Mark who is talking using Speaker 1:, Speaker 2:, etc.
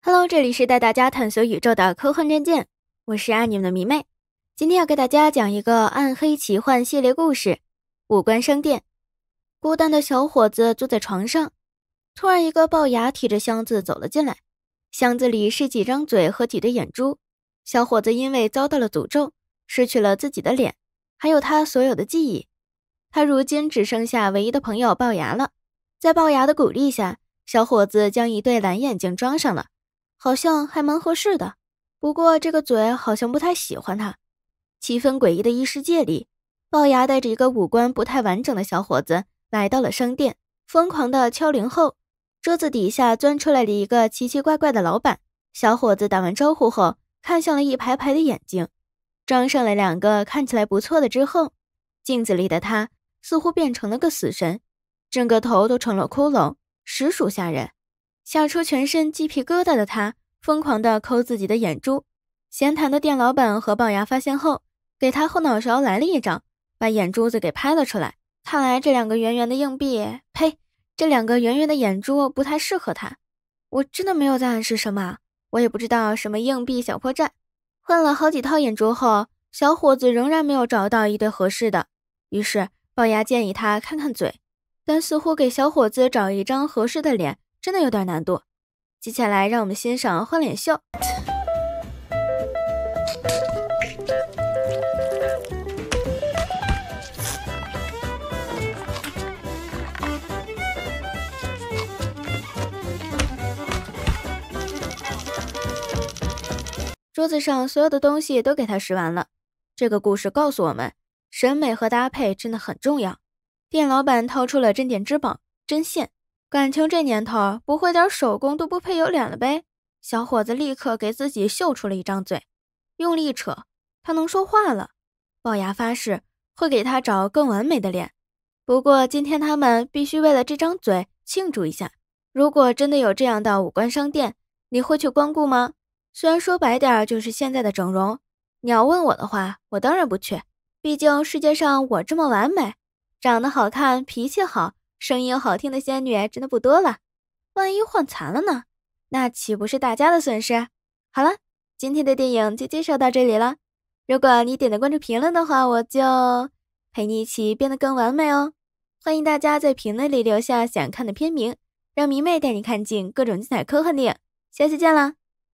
Speaker 1: Hello，这里是带大家探索宇宙的科幻战舰，我是爱你们的迷妹。今天要给大家讲一个暗黑奇幻系列故事。五官商店，孤单的小伙子坐在床上，突然一个龅牙提着箱子走了进来，箱子里是几张嘴和几对眼珠。小伙子因为遭到了诅咒，失去了自己的脸，还有他所有的记忆。他如今只剩下唯一的朋友龅牙了。在龅牙的鼓励下，小伙子将一对蓝眼睛装上了。好像还蛮合适的，不过这个嘴好像不太喜欢他。气氛诡异的异世界里，龅牙带着一个五官不太完整的小伙子来到了商店，疯狂的敲铃后，桌子底下钻出来了一个奇奇怪怪的老板。小伙子打完招呼后，看向了一排排的眼睛，装上了两个看起来不错的之后，镜子里的他似乎变成了个死神，整个头都成了骷髅，实属吓人。吓出全身鸡皮疙瘩的他，疯狂地抠自己的眼珠。闲谈的店老板和龅牙发现后，给他后脑勺来了一掌，把眼珠子给拍了出来。看来这两个圆圆的硬币，呸，这两个圆圆的眼珠不太适合他。我真的没有在暗示什么，我也不知道什么硬币小破绽。换了好几套眼珠后，小伙子仍然没有找到一对合适的。于是龅牙建议他看看嘴，但似乎给小伙子找一张合适的脸。真的有点难度。接下来，让我们欣赏换脸秀。桌子上所有的东西都给他拾完了。这个故事告诉我们，审美和搭配真的很重要。店老板掏出了镇店之宝——针线。感情这年头，不会点手工都不配有脸了呗？小伙子立刻给自己秀出了一张嘴，用力扯，他能说话了。龅牙发誓会给他找更完美的脸，不过今天他们必须为了这张嘴庆祝一下。如果真的有这样的五官商店，你会去光顾吗？虽然说白点就是现在的整容。你要问我的话，我当然不去，毕竟世界上我这么完美，长得好看，脾气好。声音又好听的仙女真的不多了，万一换残了呢？那岂不是大家的损失？好了，今天的电影就介绍到这里了。如果你点的关注、评论的话，我就陪你一起变得更完美哦。欢迎大家在评论里留下想看的片名，让迷妹带你看尽各种精彩科幻电影。下期见了。